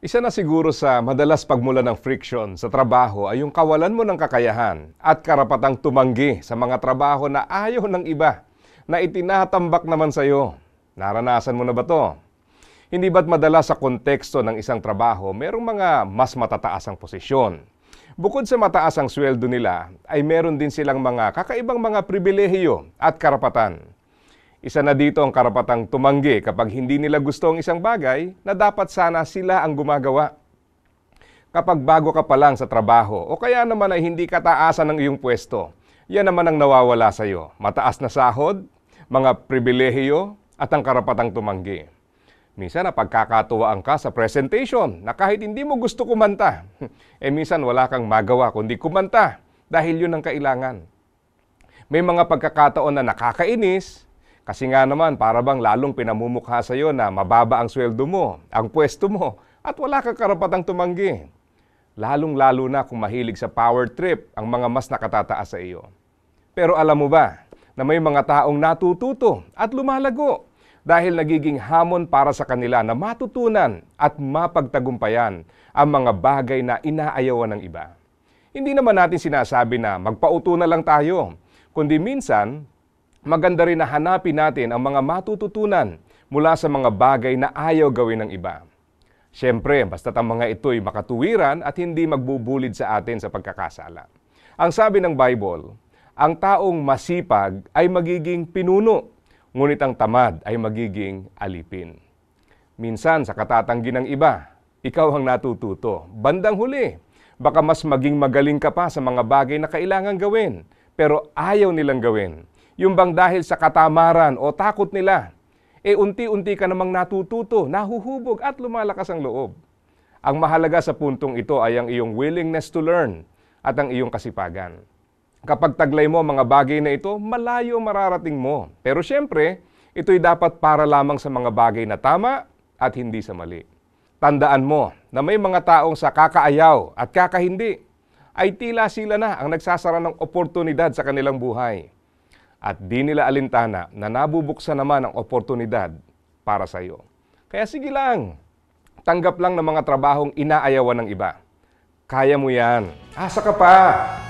Isa na siguro sa madalas pagmula ng friction sa trabaho ay yung kawalan mo ng kakayahan at karapatang tumanggi sa mga trabaho na ayaw ng iba na itinatambak naman sa iyo. Naranasan mo na ba to? Hindi ba't madalas sa konteksto ng isang trabaho merong mga mas matataas ang posisyon? Bukod sa mataas ang sweldo nila, ay meron din silang mga kakaibang mga pribilehiyo at karapatan isa na dito ang karapatang tumanggi kapag hindi nila gusto ang isang bagay na dapat sana sila ang gumagawa. Kapag bago ka pa lang sa trabaho o kaya naman ay hindi kataasan ng iyong pwesto, yan naman ang nawawala sa iyo. Mataas na sahod, mga pribilehiyo at ang karapatang tumanggi. Minsan napagkakatuwaan ka sa presentation na kahit hindi mo gusto kumanta, eh minsan wala kang magawa kundi kumanta dahil yun ang kailangan. May mga pagkakataon na nakakainis kasi nga naman, para bang lalong pinamumukha sa iyo na mababa ang sweldo mo, ang pwesto mo, at wala kang karapatang tumanggi. Lalong-lalo na kung mahilig sa power trip ang mga mas nakatataas sa iyo. Pero alam mo ba na may mga taong natututo at lumalago dahil nagiging hamon para sa kanila na matutunan at mapagtagumpayan ang mga bagay na inaayawan ng iba. Hindi naman natin sinasabi na magpauto na lang tayo, kundi minsan maganda rin na hanapin natin ang mga matututunan mula sa mga bagay na ayaw gawin ng iba. Siyempre, basta't ang mga ito'y makatuwiran at hindi magbubulid sa atin sa pagkakasala. Ang sabi ng Bible, ang taong masipag ay magiging pinuno, ngunit ang tamad ay magiging alipin. Minsan sa katatanggi ng iba, ikaw ang natututo. Bandang huli, baka mas maging magaling ka pa sa mga bagay na kailangan gawin, pero ayaw nilang gawin yung bang dahil sa katamaran o takot nila, eh unti-unti ka namang natututo, nahuhubog at lumalakas ang loob. Ang mahalaga sa puntong ito ay ang iyong willingness to learn at ang iyong kasipagan. Kapag taglay mo mga bagay na ito, malayo mararating mo. Pero siyempre, ito'y dapat para lamang sa mga bagay na tama at hindi sa mali. Tandaan mo na may mga taong sa kakaayaw at kakahindi ay tila sila na ang nagsasara ng oportunidad sa kanilang buhay at di nila alintana na nabubuksan naman ang oportunidad para sa iyo. Kaya sige lang, tanggap lang ng mga trabahong inaayawan ng iba. Kaya mo yan. Asa ka pa!